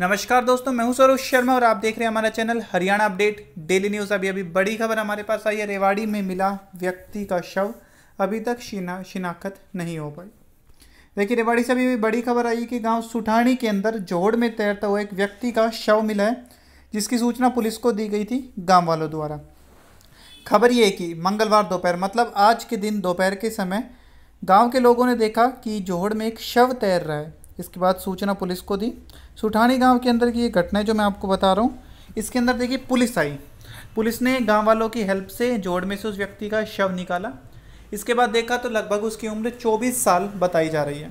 नमस्कार दोस्तों मैं हूं सौरभ शर्मा और आप देख रहे हैं हमारा channel Haryana update daily news अभी अभी बड़ी खबर हमारे पास आई है रेवाड़ी में मिला व्यक्ति का शव अभी तक शिना शिनाख्त नहीं हो पाई देखिए रेवाड़ी से अभी भी बड़ी खबर आई कि गांव सुठानी के अंदर जोहड़ में तैरता हुआ एक व्यक्ति का शव मिला है जिसकी सूचना पुलिस को दी गई थी गाँव वालों द्वारा खबर ये कि मंगलवार दोपहर मतलब आज के दिन दोपहर के समय गाँव के लोगों ने देखा कि जोहड़ में एक शव तैर रहा है इसके बाद सूचना पुलिस को दी सुठानी गांव के अंदर की ये घटना है जो मैं आपको बता रहा हूँ इसके अंदर देखिए पुलिस आई पुलिस ने गांव वालों की हेल्प से जोड़ में से उस व्यक्ति का शव निकाला इसके बाद देखा तो लगभग उसकी उम्र 24 साल बताई जा रही है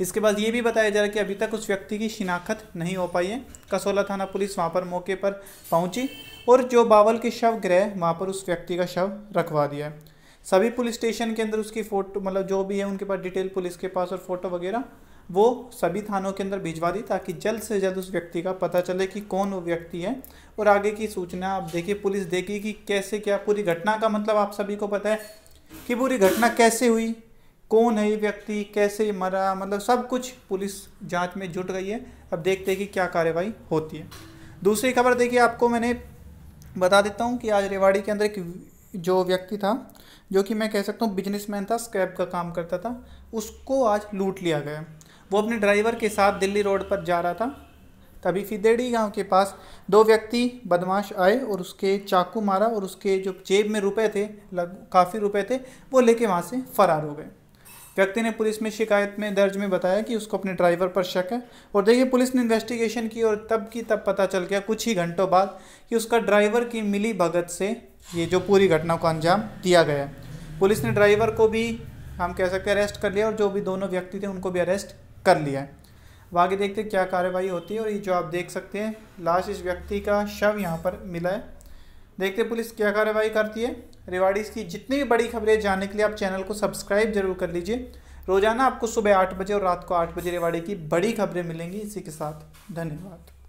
इसके बाद ये भी बताया जा रहा है कि अभी तक उस व्यक्ति की शिनाख्त नहीं हो पाई है कसोला थाना पुलिस वहाँ पर मौके पर पहुँची और जो बावल के शव ग्रह वहाँ पर उस व्यक्ति का शव रखवा दिया है सभी पुलिस स्टेशन के अंदर उसकी फ़ोटो मतलब जो भी है उनके पास डिटेल पुलिस के पास और फ़ोटो वगैरह वो सभी थानों के अंदर भिजवा दी ताकि जल्द से जल्द उस व्यक्ति का पता चले कि कौन वो व्यक्ति है और आगे की सूचना आप देखिए पुलिस देखिए कि कैसे क्या पूरी घटना का मतलब आप सभी को पता है कि पूरी घटना कैसे हुई कौन है ये व्यक्ति कैसे मरा मतलब सब कुछ पुलिस जांच में जुट गई है अब देखते हैं कि क्या कार्रवाई होती है दूसरी खबर देखिए आपको मैंने बता देता हूँ कि आज रेवाड़ी के अंदर एक जो व्यक्ति था जो कि मैं कह सकता हूँ बिजनेसमैन था स्क्रैप का काम करता था उसको आज लूट लिया गया वो अपने ड्राइवर के साथ दिल्ली रोड पर जा रहा था तभी फिदेड़ी गांव के पास दो व्यक्ति बदमाश आए और उसके चाकू मारा और उसके जो जेब में रुपए थे लग काफ़ी रुपए थे वो लेके वहाँ से फरार हो गए व्यक्ति ने पुलिस में शिकायत में दर्ज में बताया कि उसको अपने ड्राइवर पर शक है और देखिए पुलिस ने इन्वेस्टिगेशन की और तब की तब पता चल गया कुछ ही घंटों बाद कि उसका ड्राइवर की मिली भगत से ये जो पूरी घटना को अंजाम दिया गया पुलिस ने ड्राइवर को भी हम कह सकते हैं अरेस्ट कर लिया और जो भी दोनों व्यक्ति थे उनको भी अरेस्ट कर लिया है बाकी आगे देखते हैं क्या कार्रवाई होती है और ये जो आप देख सकते हैं लास्ट इस व्यक्ति का शव यहाँ पर मिला है देखते पुलिस क्या कार्रवाई करती है रिवाड़ी की जितनी भी बड़ी खबरें जानने के लिए आप चैनल को सब्सक्राइब जरूर कर लीजिए रोजाना आपको सुबह आठ बजे और रात को आठ बजे रेवाड़ी की बड़ी खबरें मिलेंगी इसी के साथ धन्यवाद